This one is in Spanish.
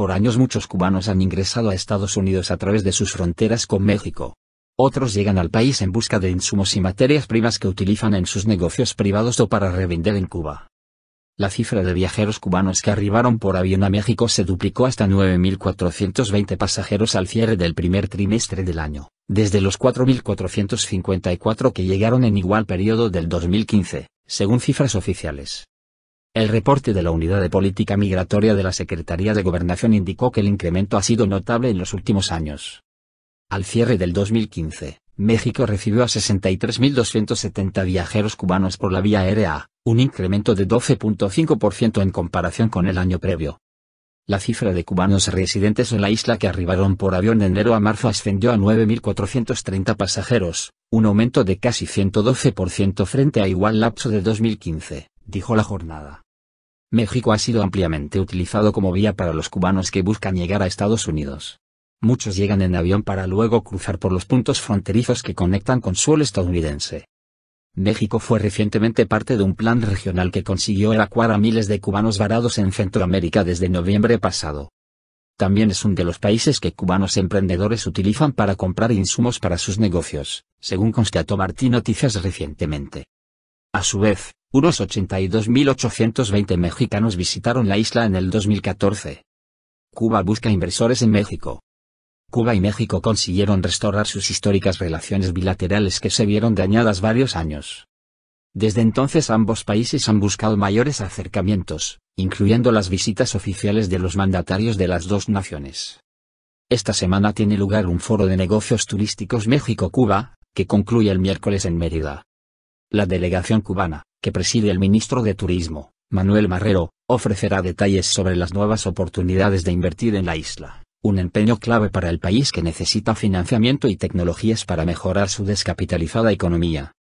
Por años muchos cubanos han ingresado a Estados Unidos a través de sus fronteras con México. Otros llegan al país en busca de insumos y materias primas que utilizan en sus negocios privados o para revender en Cuba. La cifra de viajeros cubanos que arribaron por avión a México se duplicó hasta 9.420 pasajeros al cierre del primer trimestre del año, desde los 4.454 que llegaron en igual periodo del 2015, según cifras oficiales. El reporte de la Unidad de Política Migratoria de la Secretaría de Gobernación indicó que el incremento ha sido notable en los últimos años. Al cierre del 2015, México recibió a 63.270 viajeros cubanos por la vía aérea, un incremento de 12.5% en comparación con el año previo. La cifra de cubanos residentes en la isla que arribaron por avión de enero a marzo ascendió a 9.430 pasajeros, un aumento de casi 112% frente a igual lapso de 2015, dijo la jornada. México ha sido ampliamente utilizado como vía para los cubanos que buscan llegar a Estados Unidos. Muchos llegan en avión para luego cruzar por los puntos fronterizos que conectan con suelo estadounidense. México fue recientemente parte de un plan regional que consiguió evacuar a miles de cubanos varados en Centroamérica desde noviembre pasado. También es uno de los países que cubanos emprendedores utilizan para comprar insumos para sus negocios, según constató Martí Noticias recientemente. A su vez, unos 82.820 mexicanos visitaron la isla en el 2014. Cuba busca inversores en México. Cuba y México consiguieron restaurar sus históricas relaciones bilaterales que se vieron dañadas varios años. Desde entonces ambos países han buscado mayores acercamientos, incluyendo las visitas oficiales de los mandatarios de las dos naciones. Esta semana tiene lugar un foro de negocios turísticos México-Cuba, que concluye el miércoles en Mérida. La delegación cubana, que preside el ministro de Turismo, Manuel Marrero, ofrecerá detalles sobre las nuevas oportunidades de invertir en la isla, un empeño clave para el país que necesita financiamiento y tecnologías para mejorar su descapitalizada economía.